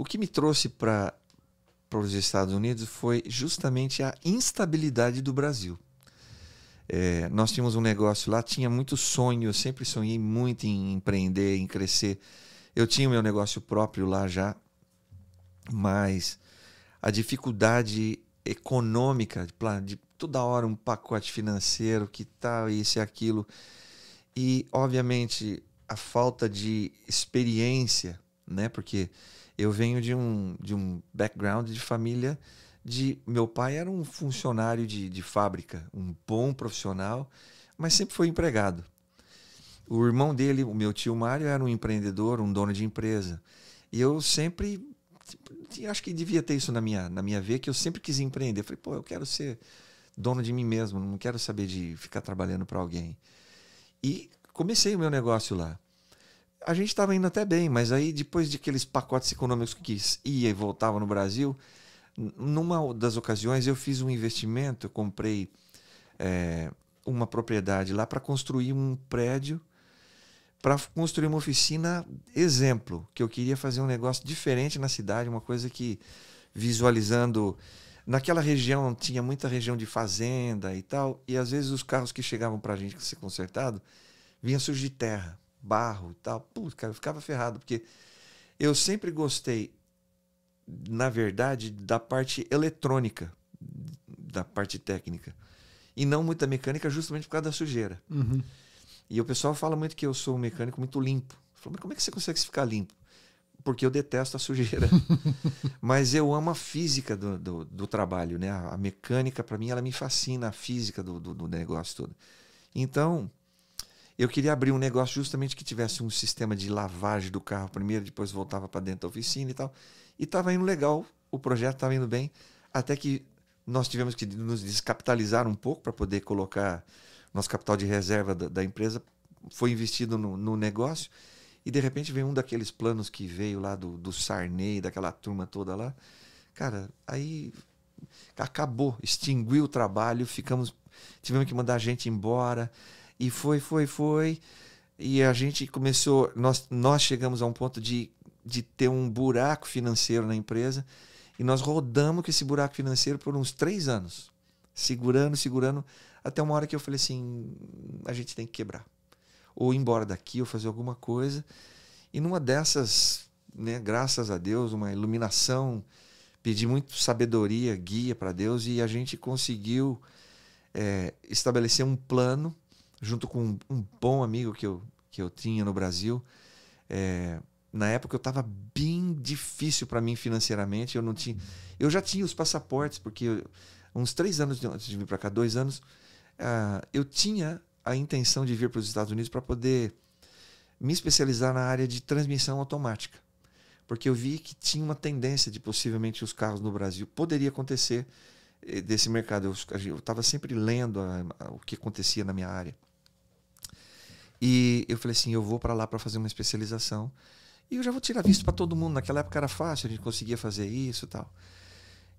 O que me trouxe para os Estados Unidos foi justamente a instabilidade do Brasil. É, nós tínhamos um negócio lá, tinha muito sonho, eu sempre sonhei muito em empreender, em crescer. Eu tinha o meu negócio próprio lá já, mas a dificuldade econômica, de, de toda hora um pacote financeiro, que tal, isso e aquilo. E, obviamente, a falta de experiência, né? Porque eu venho de um, de um background de família de. Meu pai era um funcionário de, de fábrica, um bom profissional, mas sempre foi empregado. O irmão dele, o meu tio Mário, era um empreendedor, um dono de empresa. E eu sempre. Acho que devia ter isso na minha, na minha veia, que eu sempre quis empreender. Falei, pô, eu quero ser dono de mim mesmo, não quero saber de ficar trabalhando para alguém. E comecei o meu negócio lá a gente estava indo até bem, mas aí depois de aqueles pacotes econômicos que ia e voltava no Brasil, numa das ocasiões eu fiz um investimento, eu comprei é, uma propriedade lá para construir um prédio, para construir uma oficina exemplo, que eu queria fazer um negócio diferente na cidade, uma coisa que visualizando naquela região tinha muita região de fazenda e tal, e às vezes os carros que chegavam para a gente ser consertado vinha surgir de terra barro e tal. Putz, cara, eu ficava ferrado, porque eu sempre gostei, na verdade, da parte eletrônica, da parte técnica, e não muita mecânica, justamente por causa da sujeira. Uhum. E o pessoal fala muito que eu sou um mecânico muito limpo. Falo, mas como é que você consegue ficar limpo? Porque eu detesto a sujeira. mas eu amo a física do, do, do trabalho, né? A, a mecânica, para mim, ela me fascina, a física do, do, do negócio todo. Então, eu queria abrir um negócio justamente que tivesse um sistema de lavagem do carro primeiro, depois voltava para dentro da oficina e tal. E estava indo legal, o projeto estava indo bem, até que nós tivemos que nos descapitalizar um pouco para poder colocar nosso capital de reserva da, da empresa. Foi investido no, no, negócio e de repente veio um daqueles planos que veio lá do, do Sarney, daquela turma toda lá. Cara, aí acabou, extinguiu o trabalho, ficamos, tivemos que mandar a gente embora. E foi, foi, foi. E a gente começou, nós, nós chegamos a um ponto de, de ter um buraco financeiro na empresa. E nós rodamos com esse buraco financeiro por uns três anos. Segurando, segurando. Até uma hora que eu falei assim: a gente tem que quebrar. Ou ir embora daqui, ou fazer alguma coisa. E numa dessas, né, graças a Deus, uma iluminação, pedi muito sabedoria, guia para Deus, e a gente conseguiu é, estabelecer um plano junto com um bom amigo que eu, que eu tinha no Brasil. É, na época eu estava bem difícil para mim financeiramente. Eu não tinha, eu já tinha os passaportes porque eu, uns três anos antes de vir para cá, dois anos, uh, eu tinha a intenção de vir para os Estados Unidos para poder me especializar na área de transmissão automática, porque eu vi que tinha uma tendência de possivelmente os carros no Brasil poderia acontecer eh, desse mercado. Eu estava sempre lendo a, a, o que acontecia na minha área. E eu falei assim, eu vou para lá para fazer uma especialização. E eu já vou tirar visto para todo mundo. Naquela época era fácil, a gente conseguia fazer isso e tal.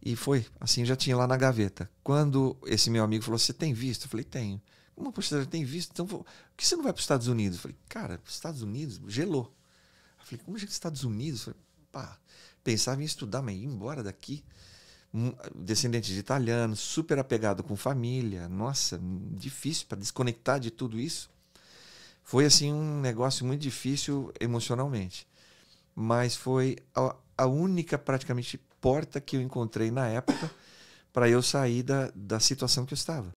E foi, assim, já tinha lá na gaveta. Quando esse meu amigo falou, você tem visto? Eu falei, tenho. Como você tem visto? Então, vou... por que você não vai para os Estados Unidos? Eu falei, cara, para os Estados Unidos, gelou. Eu falei, como é que Estados Unidos? Eu falei, pá, pensava em estudar, mas ir embora daqui. Descendente de italiano, super apegado com família. Nossa, difícil para desconectar de tudo isso. Foi assim um negócio muito difícil emocionalmente, mas foi a, a única praticamente porta que eu encontrei na época para eu sair da, da situação que eu estava.